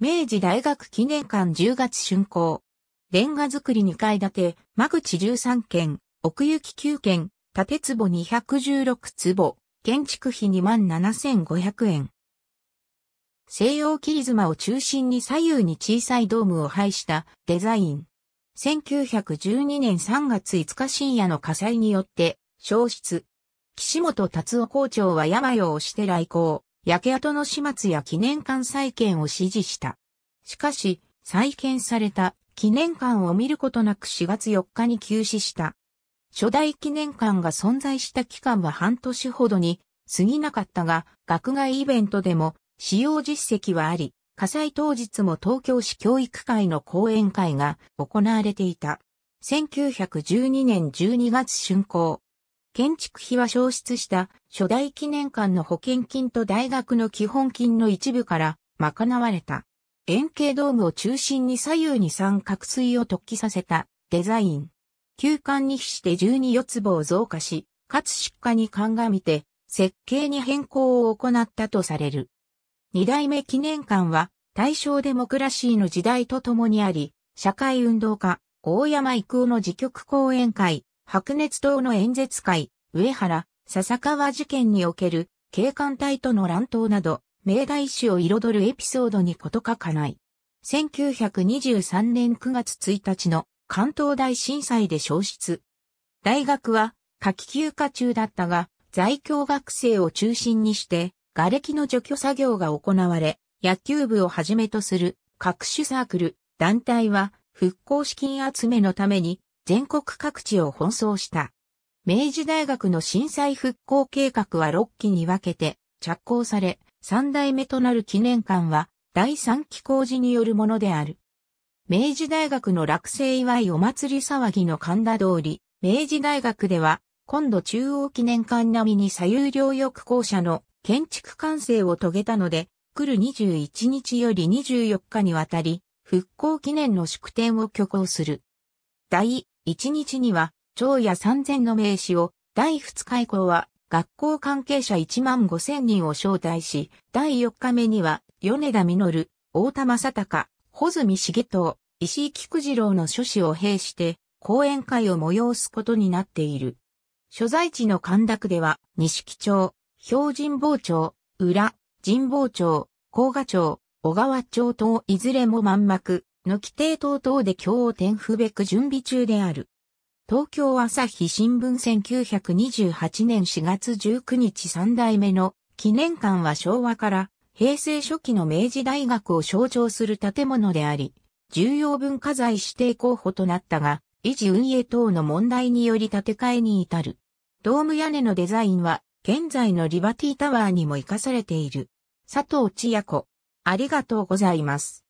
明治大学記念館10月竣工。レンガ造り2階建て、間口13軒、奥行き9軒、建坪216坪、建築費27,500円。西洋切妻を中心に左右に小さいドームを配したデザイン。1912年3月5日深夜の火災によって消失。岸本達夫校長は山用をして来校。焼け跡の始末や記念館再建を指示した。しかし、再建された記念館を見ることなく4月4日に休止した。初代記念館が存在した期間は半年ほどに過ぎなかったが、学外イベントでも使用実績はあり、火災当日も東京市教育会の講演会が行われていた。1912年12月竣工。建築費は消失した初代記念館の保険金と大学の基本金の一部から賄われた。円形ドームを中心に左右に三角錐を突起させたデザイン。休館に比して12四坪を増加し、かつ出荷に鑑みて設計に変更を行ったとされる。二代目記念館は大正デモクラシーの時代とともにあり、社会運動家、大山育夫の自局講演会、白熱党の演説会、上原、笹川事件における警官隊との乱闘など、明大史を彩るエピソードにこと書かない。1923年9月1日の関東大震災で消失。大学は夏季休暇中だったが、在京学生を中心にして、瓦礫の除去作業が行われ、野球部をはじめとする各種サークル、団体は復興資金集めのために全国各地を奔走した。明治大学の震災復興計画は6期に分けて着工され、3代目となる記念館は第3期工事によるものである。明治大学の落成祝いお祭り騒ぎの神田通り、明治大学では、今度中央記念館並みに左右両翼校舎の建築完成を遂げたので、来る21日より24日にわたり、復興記念の祝典を挙行する。第1日には、長野3000の名士を、第2日以降は、学校関係者1万5000人を招待し、第4日目には、米田実、大田正隆、穂積重藤、石井菊次郎の諸子を併して、講演会を催すことになっている。所在地の神区では、錦町、標人坊町、裏、神保町、甲賀町、小川町等いずれも満幕の規定等々で今日を天府べく準備中である。東京朝日新聞1928年4月19日3代目の記念館は昭和から平成初期の明治大学を象徴する建物であり、重要文化財指定候補となったが、維持運営等の問題により建て替えに至る。ドーム屋根のデザインは、現在のリバティタワーにも活かされている。佐藤千夜子。ありがとうございます。